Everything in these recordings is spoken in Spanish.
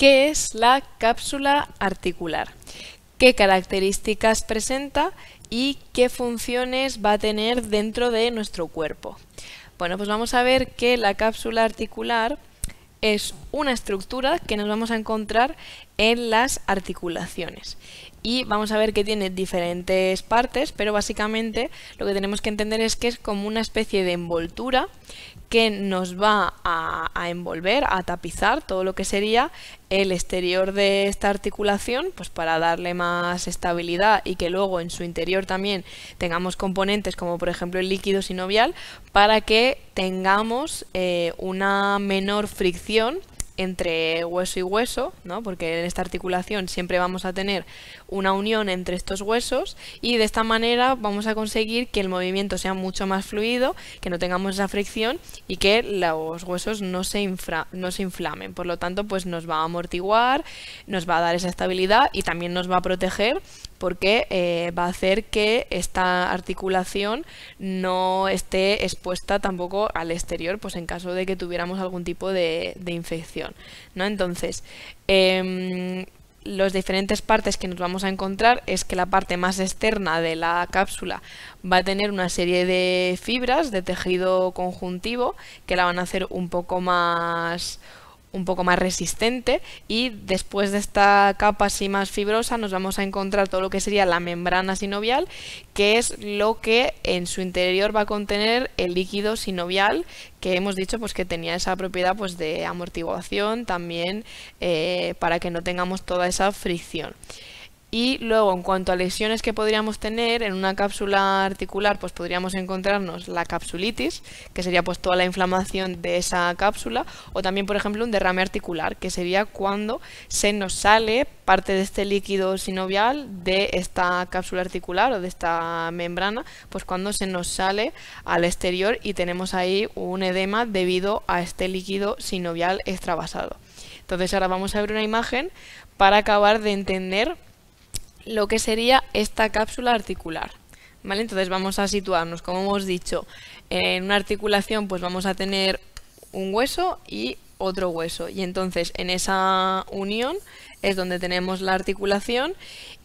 ¿Qué es la cápsula articular? ¿Qué características presenta y qué funciones va a tener dentro de nuestro cuerpo? Bueno, pues vamos a ver que la cápsula articular es una estructura que nos vamos a encontrar en las articulaciones. Y vamos a ver que tiene diferentes partes, pero básicamente lo que tenemos que entender es que es como una especie de envoltura que nos va a, envolver, a tapizar todo lo que sería el exterior de esta articulación, pues para darle más estabilidad y que luego en su interior también tengamos componentes como por ejemplo el líquido sinovial para que tengamos eh, una menor fricción entre hueso y hueso, ¿no? porque en esta articulación siempre vamos a tener una unión entre estos huesos y de esta manera vamos a conseguir que el movimiento sea mucho más fluido, que no tengamos esa fricción y que los huesos no se, infra, no se inflamen. Por lo tanto, pues nos va a amortiguar, nos va a dar esa estabilidad y también nos va a proteger porque eh, va a hacer que esta articulación no esté expuesta tampoco al exterior, pues en caso de que tuviéramos algún tipo de, infección. ¿no? Entonces, em, las diferentes partes que nos vamos a encontrar es que la parte más externa de la cápsula va a tener una serie de fibras de tejido conjuntivo que la van a hacer un poco más un poco más resistente y después de esta capa así más fibrosa nos vamos a encontrar todo lo que sería la membrana sinovial que es lo que en su interior va a contener el líquido sinovial que hemos dicho pues que tenía esa propiedad pues de amortiguación también eh, para que no tengamos toda esa fricción. Y luego, en cuanto a lesiones que podríamos tener, en una cápsula articular, pues podríamos encontrarnos la capsulitis, que sería pues toda la inflamación de esa cápsula, o también, por ejemplo, un derrame articular, que sería cuando se nos sale parte de este líquido sinovial de esta cápsula articular o de esta membrana, pues cuando se nos sale al exterior y tenemos ahí un edema debido a este líquido sinovial extravasado. Entonces ahora vamos a ver una imagen para acabar de entender lo que sería esta cápsula articular. ¿Vale? Entonces vamos a situarnos, como hemos dicho, en una articulación pues vamos a tener un hueso y otro hueso. Y entonces en esa unión es donde tenemos la articulación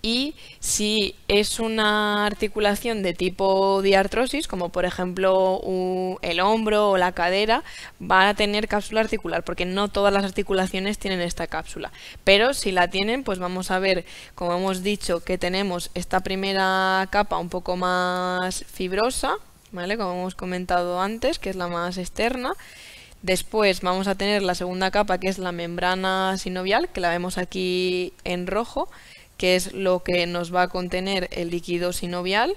y si es una articulación de tipo diartrosis, como por ejemplo el hombro o la cadera, va a tener cápsula articular, porque no todas las articulaciones tienen esta cápsula. Pero si la tienen, pues vamos a ver, como hemos dicho, que tenemos esta primera capa un poco más fibrosa, ¿vale? Como hemos comentado antes, que es la más externa. Después vamos a tener la segunda capa que es la membrana sinovial, que la vemos aquí en rojo, que es lo que nos va a contener el líquido sinovial.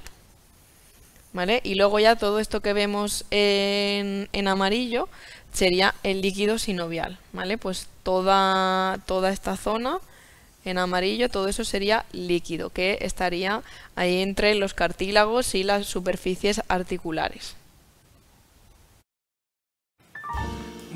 Y luego ya todo esto que vemos en, en amarillo sería el líquido sinovial, ¿vale? Pues toda, toda esta zona en amarillo, todo eso sería líquido, que estaría ahí entre los cartílagos y las superficies articulares.